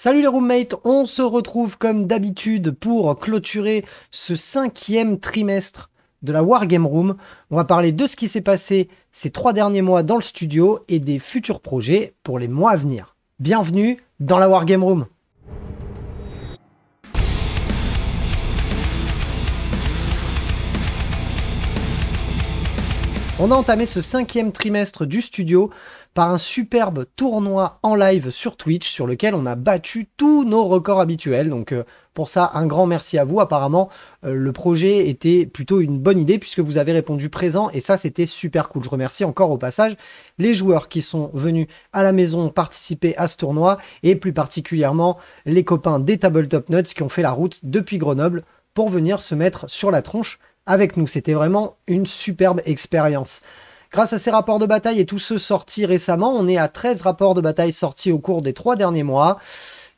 Salut les roommates, on se retrouve comme d'habitude pour clôturer ce cinquième trimestre de la Wargame Room. On va parler de ce qui s'est passé ces trois derniers mois dans le studio et des futurs projets pour les mois à venir. Bienvenue dans la Wargame Room. On a entamé ce cinquième trimestre du studio par un superbe tournoi en live sur Twitch sur lequel on a battu tous nos records habituels. Donc euh, pour ça, un grand merci à vous. Apparemment, euh, le projet était plutôt une bonne idée puisque vous avez répondu présent et ça, c'était super cool. Je remercie encore au passage les joueurs qui sont venus à la maison participer à ce tournoi et plus particulièrement les copains des Tabletop Nuts qui ont fait la route depuis Grenoble pour venir se mettre sur la tronche avec nous. C'était vraiment une superbe expérience. Grâce à ces rapports de bataille et tous ceux sortis récemment, on est à 13 rapports de bataille sortis au cours des trois derniers mois.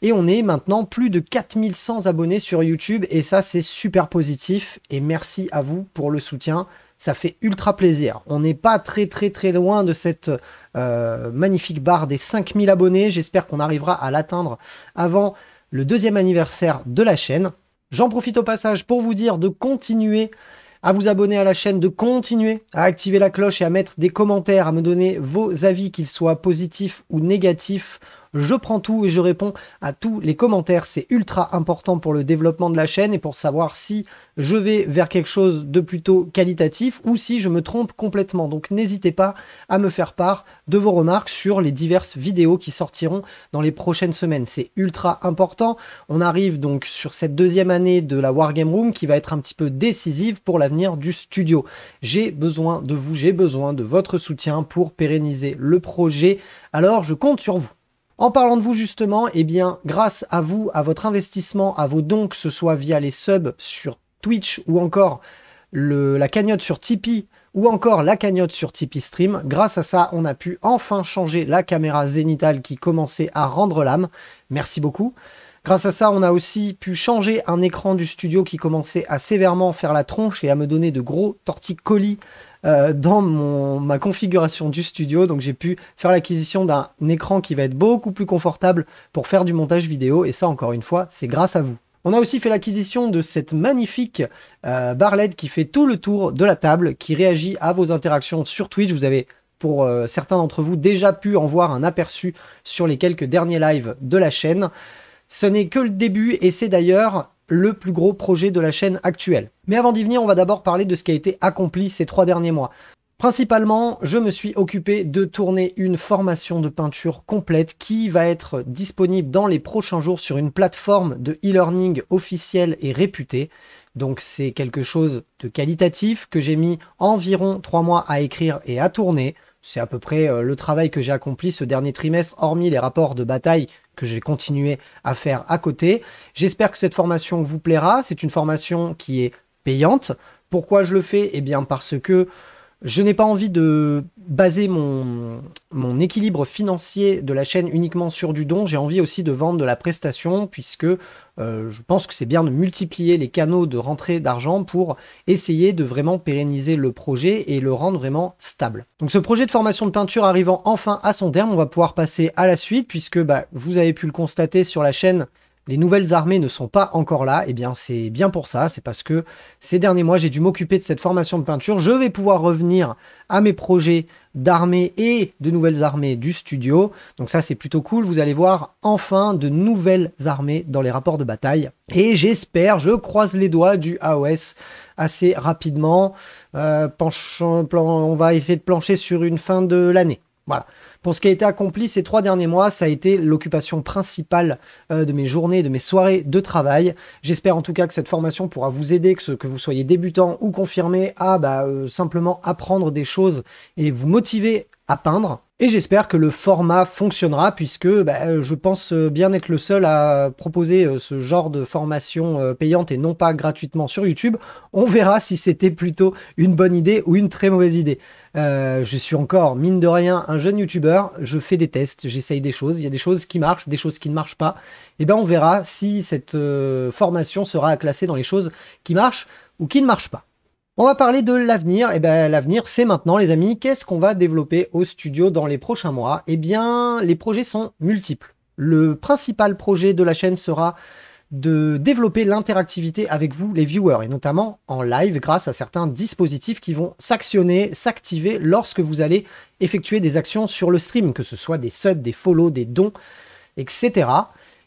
Et on est maintenant plus de 4100 abonnés sur YouTube. Et ça, c'est super positif. Et merci à vous pour le soutien. Ça fait ultra plaisir. On n'est pas très très très loin de cette euh, magnifique barre des 5000 abonnés. J'espère qu'on arrivera à l'atteindre avant le deuxième anniversaire de la chaîne. J'en profite au passage pour vous dire de continuer à vous abonner à la chaîne, de continuer à activer la cloche et à mettre des commentaires, à me donner vos avis, qu'ils soient positifs ou négatifs. Je prends tout et je réponds à tous les commentaires. C'est ultra important pour le développement de la chaîne et pour savoir si je vais vers quelque chose de plutôt qualitatif ou si je me trompe complètement. Donc n'hésitez pas à me faire part de vos remarques sur les diverses vidéos qui sortiront dans les prochaines semaines. C'est ultra important. On arrive donc sur cette deuxième année de la Wargame Room qui va être un petit peu décisive pour l'avenir du studio. J'ai besoin de vous, j'ai besoin de votre soutien pour pérenniser le projet. Alors je compte sur vous. En parlant de vous justement, eh bien, grâce à vous, à votre investissement, à vos dons, que ce soit via les subs sur Twitch ou encore le, la cagnotte sur Tipeee ou encore la cagnotte sur Tipeee Stream, grâce à ça, on a pu enfin changer la caméra zénitale qui commençait à rendre l'âme. Merci beaucoup. Grâce à ça, on a aussi pu changer un écran du studio qui commençait à sévèrement faire la tronche et à me donner de gros torticolis euh, dans ma configuration du studio. Donc j'ai pu faire l'acquisition d'un écran qui va être beaucoup plus confortable pour faire du montage vidéo. Et ça, encore une fois, c'est grâce à vous. On a aussi fait l'acquisition de cette magnifique euh, barre LED qui fait tout le tour de la table, qui réagit à vos interactions sur Twitch. Vous avez pour euh, certains d'entre vous déjà pu en voir un aperçu sur les quelques derniers lives de la chaîne. Ce n'est que le début et c'est d'ailleurs le plus gros projet de la chaîne actuelle. Mais avant d'y venir, on va d'abord parler de ce qui a été accompli ces trois derniers mois. Principalement, je me suis occupé de tourner une formation de peinture complète qui va être disponible dans les prochains jours sur une plateforme de e-learning officielle et réputée. Donc c'est quelque chose de qualitatif que j'ai mis environ trois mois à écrire et à tourner. C'est à peu près euh, le travail que j'ai accompli ce dernier trimestre, hormis les rapports de bataille que j'ai continué à faire à côté. J'espère que cette formation vous plaira. C'est une formation qui est payante. Pourquoi je le fais Eh bien parce que je n'ai pas envie de baser mon, équilibre financier de la chaîne uniquement sur du don. J'ai envie aussi de vendre de la prestation puisque euh, je pense que c'est bien de multiplier les canaux de rentrée d'argent pour essayer de vraiment pérenniser le projet et le rendre vraiment stable. Donc ce projet de formation de peinture arrivant enfin à son terme, on va pouvoir passer à la suite puisque bah, vous avez pu le constater sur la chaîne, les nouvelles armées ne sont pas encore là, et eh bien c'est bien pour ça, c'est parce que ces derniers mois j'ai dû m'occuper de cette formation de peinture, je vais pouvoir revenir à mes projets d'armées et de nouvelles armées du studio, donc ça c'est plutôt cool, vous allez voir enfin de nouvelles armées dans les rapports de bataille, et j'espère, je croise les doigts du AOS assez rapidement, euh, penchant plan, on va essayer de plancher sur une fin de l'année. Pour ce qui a été accompli ces trois derniers mois, ça a été l'occupation principale euh, de mes journées, de mes soirées de travail. J'espère en tout cas que cette formation pourra vous aider, que, ce, que vous soyez débutant ou confirmé, à bah, euh, simplement apprendre des choses et vous motiver peindre. Et j'espère que le format fonctionnera puisque bah, euh, je pense euh, bien être le seul à proposer euh, ce genre de formation payante et non pas gratuitement sur YouTube. On verra si c'était plutôt une bonne idée ou une très mauvaise idée. je suis encore, mine de rien, un jeune YouTuber. Je fais des tests, j'essaye des choses. Il y a des choses qui marchent, des choses qui ne marchent pas. Et bien on verra si cette formation sera classée dans les choses qui marchent ou qui ne marchent pas. On va parler de l'avenir. Et eh ben, l'avenir, c'est maintenant, les amis. Qu'est-ce qu'on va développer au studio dans les prochains mois Eh bien, les projets sont multiples. Le principal projet de la chaîne sera de développer l'interactivité avec vous, les viewers, et notamment en live grâce à certains dispositifs qui vont s'actionner, s'activer lorsque vous allez effectuer des actions sur le stream, que ce soit des subs, des follows, des dons, etc.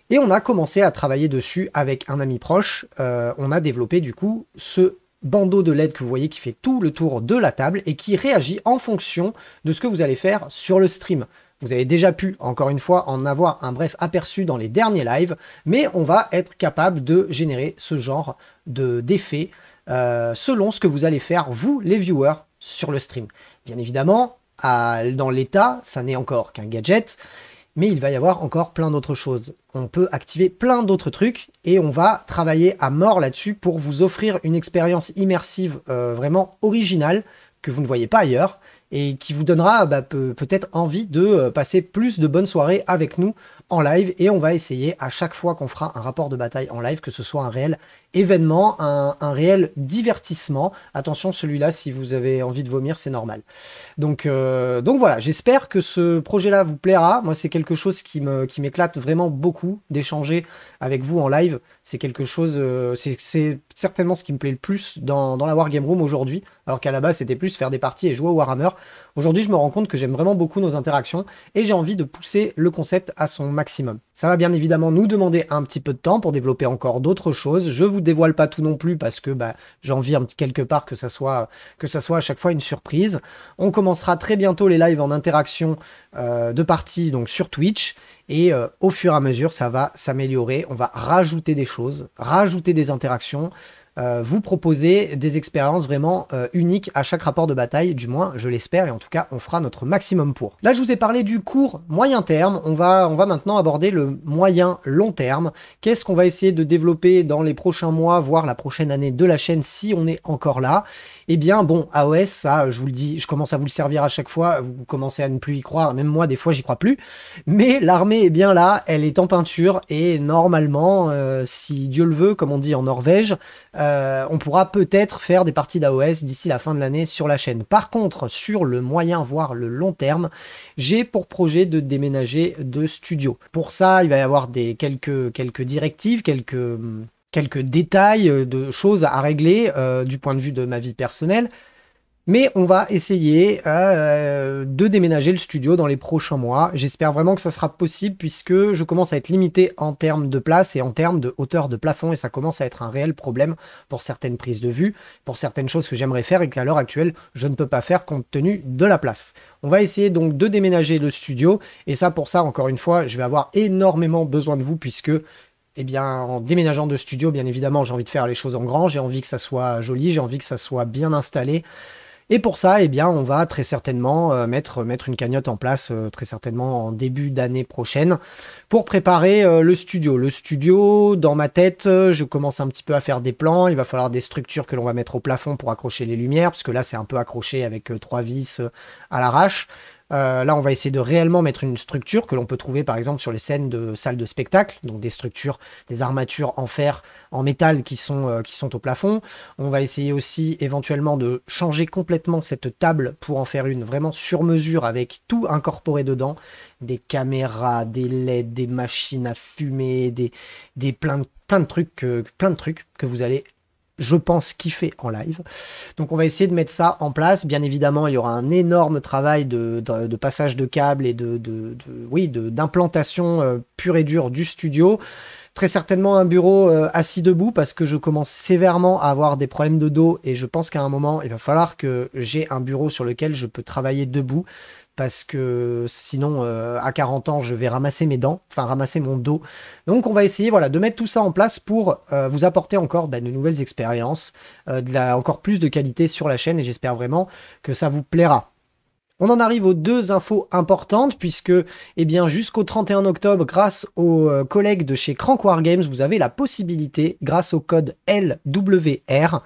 Et on a commencé à travailler dessus avec un ami proche. Euh, on a développé du coup ce bandeau de LED que vous voyez qui fait tout le tour de la table et qui réagit en fonction de ce que vous allez faire sur le stream. Vous avez déjà pu, encore une fois, en avoir un bref aperçu dans les derniers lives, mais on va être capable de générer ce genre d'effet euh, selon ce que vous allez faire, vous, les viewers, sur le stream. Bien évidemment, dans l'état, ça n'est encore qu'un gadget mais il va y avoir encore plein d'autres choses. On peut activer plein d'autres trucs et on va travailler à mort là-dessus pour vous offrir une expérience immersive euh, vraiment originale que vous ne voyez pas ailleurs et qui vous donnera bah, peut-être envie de euh, passer plus de bonnes soirées avec nous en live et on va essayer à chaque fois qu'on fera un rapport de bataille en live que ce soit un réel événement, un, réel divertissement. Attention, celui-là, si vous avez envie de vomir, c'est normal. Donc, euh, donc voilà, j'espère que ce projet-là vous plaira. Moi, c'est quelque chose qui me qui m'éclate vraiment beaucoup d'échanger avec vous en live. C'est quelque chose, euh, c'est certainement ce qui me plaît le plus dans, dans la Wargame Room aujourd'hui, alors qu'à la base, c'était plus faire des parties et jouer au Warhammer. Aujourd'hui, je me rends compte que j'aime vraiment beaucoup nos interactions et j'ai envie de pousser le concept à son maximum. Ça va bien évidemment nous demander un petit peu de temps pour développer encore d'autres choses. Je vous dévoile pas tout non plus parce que bah, envie quelque part que ça, soit, que ça soit à chaque fois une surprise. On commencera très bientôt les lives en interaction euh, de partie donc sur Twitch et euh, au fur et à mesure ça va s'améliorer. On va rajouter des choses, rajouter des interactions. Euh, vous proposer des expériences vraiment euh, uniques à chaque rapport de bataille, du moins je l'espère, et en tout cas on fera notre maximum pour. Là je vous ai parlé du court moyen terme, on va, on va maintenant aborder le moyen long terme. Qu'est-ce qu'on va essayer de développer dans les prochains mois, voire la prochaine année de la chaîne si on est encore là eh bien, bon, AOS, ça, je vous le dis, je commence à vous le servir à chaque fois, vous commencez à ne plus y croire, même moi, des fois, j'y crois plus. Mais l'armée est bien là, elle est en peinture, et normalement, euh, si Dieu le veut, comme on dit en Norvège, euh, on pourra peut-être faire des parties d'AOS d'ici la fin de l'année sur la chaîne. Par contre, sur le moyen, voire le long terme, j'ai pour projet de déménager de studio. Pour ça, il va y avoir des, quelques, quelques directives, quelques hum, quelques détails euh, de choses à régler euh, du point de vue de ma vie personnelle. Mais on va essayer euh, de déménager le studio dans les prochains mois. J'espère vraiment que ça sera possible puisque je commence à être limité en termes de place et en termes de hauteur de plafond et ça commence à être un réel problème pour certaines prises de vue, pour certaines choses que j'aimerais faire et qu'à l'heure actuelle je ne peux pas faire compte tenu de la place. On va essayer donc de déménager le studio et ça pour ça encore une fois je vais avoir énormément besoin de vous puisque eh bien, en déménageant de studio, bien évidemment, j'ai envie de faire les choses en grand, j'ai envie que ça soit joli, j'ai envie que ça soit bien installé. Et pour ça, eh bien, on va très certainement euh, mettre, mettre une cagnotte en place, euh, très certainement en début d'année prochaine, pour préparer euh, le studio. Le studio, dans ma tête, je commence un petit peu à faire des plans. Il va falloir des structures que l'on va mettre au plafond pour accrocher les lumières, parce que là, c'est un peu accroché avec trois vis à l'arrache. Euh, là, on va essayer de réellement mettre une structure que l'on peut trouver par exemple sur les scènes de salles de spectacle, donc des structures, des armatures en fer, en métal qui sont, euh, qui sont au plafond. On va essayer aussi éventuellement de changer complètement cette table pour en faire une vraiment sur mesure avec tout incorporé dedans, des caméras, des LED, des machines à fumer, des, des plein, de, plein de trucs, que, plein de trucs que vous allez je pense, kiffer en live. Donc on va essayer de mettre ça en place. Bien évidemment, il y aura un énorme travail de, passage de câbles et de, oui, d'implantation euh, pure et dure du studio. Très certainement un bureau euh, assis debout parce que je commence sévèrement à avoir des problèmes de dos et je pense qu'à un moment, il va falloir que j'ai un bureau sur lequel je peux travailler debout parce que sinon euh, à 40 ans je vais ramasser mes dents, enfin ramasser mon dos. Donc on va essayer voilà de mettre tout ça en place pour euh, vous apporter encore bah, de nouvelles expériences, euh, encore plus de qualité sur la chaîne et j'espère vraiment que ça vous plaira. On en arrive aux deux infos importantes puisque eh bien jusqu'au 31 octobre grâce aux collègues de chez Crank War Games, vous avez la possibilité grâce au code LWR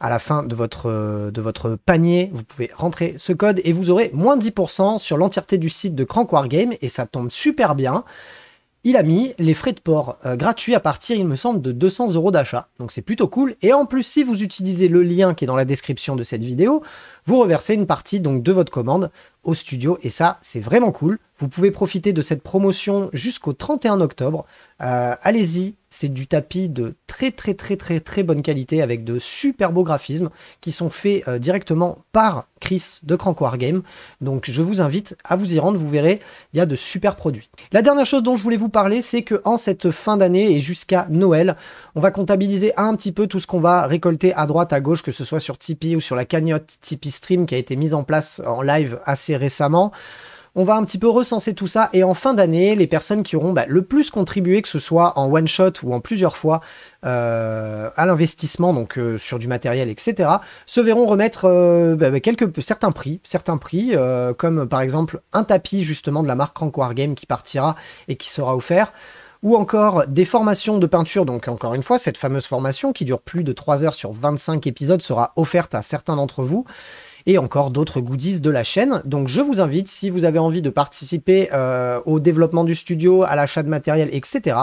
à la fin de votre, euh, de votre panier, vous pouvez rentrer ce code et vous aurez moins 10% sur l'entièreté du site de Crank Wargame et ça tombe super bien. Il a mis les frais de port euh, gratuits à partir, il me semble, de 200 euros d'achat. Donc c'est plutôt cool. Et en plus, si vous utilisez le lien qui est dans la description de cette vidéo, vous reversez une partie donc de votre commande au studio. Et ça, c'est vraiment cool. Vous pouvez profiter de cette promotion jusqu'au 31 octobre. Euh, allez-y, c'est du tapis de très très très très très bonne qualité avec de super beaux graphismes qui sont faits euh, directement par Chris de Crank Game. Donc je vous invite à vous y rendre, vous verrez, il y a de super produits. La dernière chose dont je voulais vous parler, c'est que en cette fin d'année et jusqu'à Noël, on va comptabiliser un petit peu tout ce qu'on va récolter à droite, à gauche, que ce soit sur Tipeee ou sur la cagnotte Tipeee Stream qui a été mise en place en live assez récemment. On va un petit peu recenser tout ça et en fin d'année, les personnes qui auront bah, le plus contribué, que ce soit en one shot ou en plusieurs fois, euh, à l'investissement, donc euh, sur du matériel, etc., se verront remettre euh, bah, bah, quelques, certains prix, certains prix comme par exemple un tapis justement de la marque Crank Game, qui partira et qui sera offert ou encore des formations de peinture. Donc encore une fois, cette fameuse formation qui dure plus de 3 heures sur 25 épisodes sera offerte à certains d'entre vous et encore d'autres goodies de la chaîne. Donc je vous invite, si vous avez envie de participer euh, au développement du studio, à l'achat de matériel, etc.,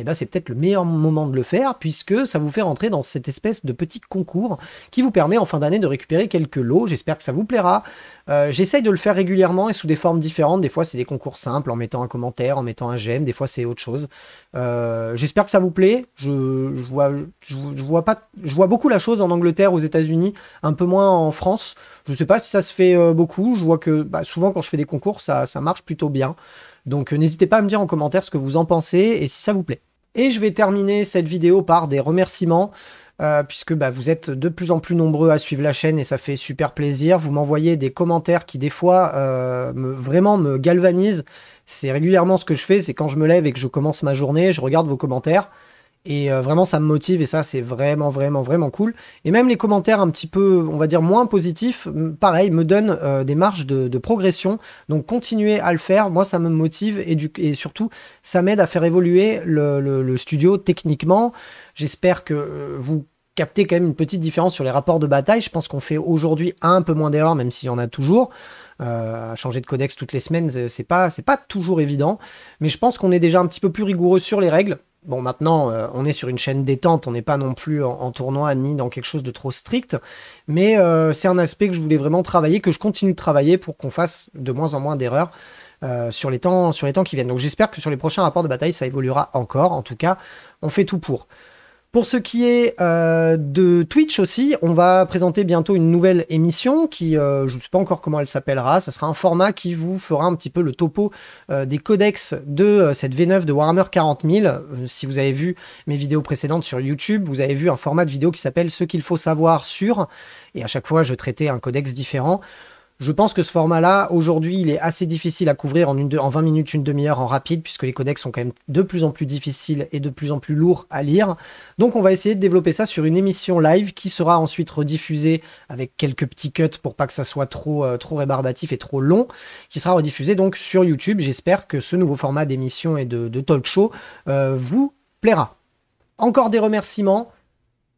eh ben, c'est peut-être le meilleur moment de le faire puisque ça vous fait rentrer dans cette espèce de petit concours qui vous permet en fin d'année de récupérer quelques lots. J'espère que ça vous plaira. Euh, j'essaye de le faire régulièrement et sous des formes différentes. Des fois, c'est des concours simples en mettant un commentaire, en mettant un j'aime. Des fois, c'est autre chose. Euh, j'espère que ça vous plaît. Je, vois, je, vois pas, je vois beaucoup la chose en Angleterre, aux États-Unis, un peu moins en France. Je ne sais pas si ça se fait euh, beaucoup. Je vois que bah, souvent, quand je fais des concours, ça marche plutôt bien. Donc, n'hésitez pas à me dire en commentaire ce que vous en pensez et si ça vous plaît. Et je vais terminer cette vidéo par des remerciements. Euh, puisque bah, vous êtes de plus en plus nombreux à suivre la chaîne et ça fait super plaisir. Vous m'envoyez des commentaires qui des fois euh, vraiment me galvanisent. C'est régulièrement ce que je fais, c'est quand je me lève et que je commence ma journée, je regarde vos commentaires et euh, vraiment, ça me motive et ça, c'est vraiment, vraiment, vraiment cool. Et même les commentaires un petit peu, on va dire, moins positifs, pareil, me donnent euh, des marges de, progression. Donc, continuez à le faire. Moi, ça me motive et, surtout, ça m'aide à faire évoluer le, studio techniquement. J'espère que euh, vous captez quand même une petite différence sur les rapports de bataille. Je pense qu'on fait aujourd'hui un peu moins d'erreurs, même s'il y en a toujours. changer de codex toutes les semaines, c'est pas, c'est pas toujours évident. Mais je pense qu'on est déjà un petit peu plus rigoureux sur les règles bon, maintenant, euh, on est sur une chaîne détente, on n'est pas non plus en, tournoi ni dans quelque chose de trop strict, mais euh, c'est un aspect que je voulais vraiment travailler, que je continue de travailler pour qu'on fasse de moins en moins d'erreurs. Euh, sur, les temps, sur les temps qui viennent. Donc j'espère que sur les prochains rapports de bataille, ça évoluera encore. En tout cas, on fait tout pour. Pour ce qui est euh, de Twitch aussi, on va présenter bientôt une nouvelle émission qui, euh, je ne sais pas encore comment elle s'appellera, ça sera un format qui vous fera un petit peu le topo euh, des codex de cette V9 de Warhammer 40 000. si vous avez vu mes vidéos précédentes sur YouTube, vous avez vu un format de vidéo qui s'appelle Ce qu'il faut savoir sur, et à chaque fois je traitais un codex différent. Je pense que ce format-là, aujourd'hui, il est assez difficile à couvrir en, une 20 minutes, une demi-heure en rapide, puisque les codecs sont quand même de plus en plus difficiles et de plus en plus lourds à lire. Donc on va essayer de développer ça sur une émission live qui sera ensuite rediffusée avec quelques petits cuts pour pas que ça soit trop, euh, trop rébarbatif et trop long, qui sera rediffusée donc sur YouTube. J'espère que ce nouveau format d'émission et de, talk show euh, vous plaira. Encore des remerciements.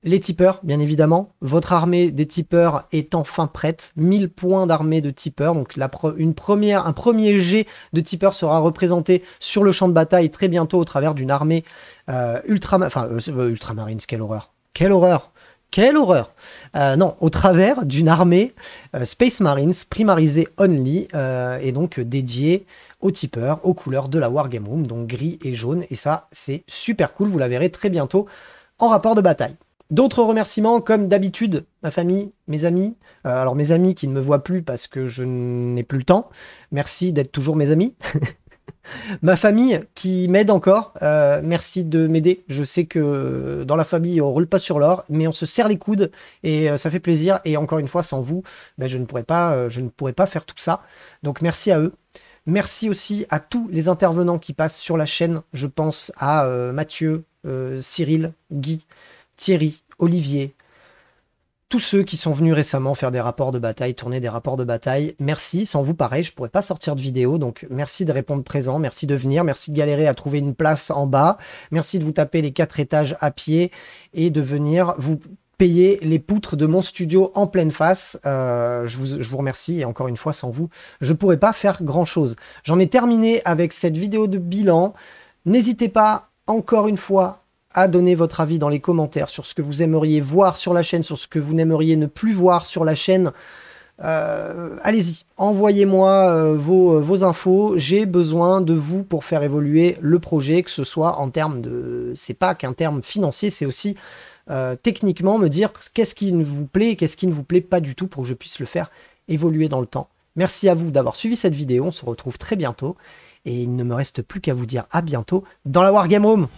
Les tipeurs, bien évidemment. Votre armée des tipeurs est enfin prête. 1000 points d'armée de tipeurs. Donc une première, un premier jet de tipeurs sera représenté sur le champ de bataille très bientôt au travers d'une armée euh, euh, euh, ultramarines. enfin, Quelle horreur. Quelle horreur. Quelle horreur Non, au travers d'une armée Space Marines primarisée only et donc dédiée aux tipeurs, aux couleurs de la Wargame Room, donc gris et jaune. Et ça, c'est super cool, vous la verrez très bientôt en rapport de bataille. D'autres remerciements, comme d'habitude, ma famille, mes amis. Euh, alors mes amis qui ne me voient plus parce que je n'ai plus le temps. Merci d'être toujours mes amis. ma famille qui m'aide encore. Euh, merci de m'aider. Je sais que dans la famille, on ne roule pas sur l'or, mais on se serre les coudes et euh, ça fait plaisir. Et encore une fois, sans vous, ben, je, ne pourrais pas, je ne pourrais pas faire tout ça. Donc merci à eux. Merci aussi à tous les intervenants qui passent sur la chaîne. Je pense à Mathieu, Cyril, Guy, Thierry, Olivier, tous ceux qui sont venus récemment faire des rapports de bataille, tourner des rapports de bataille. Merci, sans vous pareil, je pourrais pas sortir de vidéo, donc merci de répondre présent, merci de venir, merci de galérer à trouver une place en bas, merci de vous taper les quatre étages à pied et de venir vous payer les poutres de mon studio en pleine face. Euh, je, vous, remercie et encore une fois, sans vous, je pourrais pas faire grand chose. J'en ai terminé avec cette vidéo de bilan. N'hésitez pas, encore une fois, à donner votre avis dans les commentaires sur ce que vous aimeriez voir sur la chaîne, sur ce que vous n'aimeriez ne plus voir sur la chaîne. Euh, allez-y, envoyez-moi euh, vos, euh, vos, infos. J'ai besoin de vous pour faire évoluer le projet, que ce soit en termes de. C'est pas qu'un terme financier, c'est aussi techniquement me dire qu'est-ce qui ne vous plaît et qu'est-ce qui ne vous plaît pas du tout pour que je puisse le faire évoluer dans le temps. Merci à vous d'avoir suivi cette vidéo. On se retrouve très bientôt. Et il ne me reste plus qu'à vous dire à bientôt dans la Wargame Room.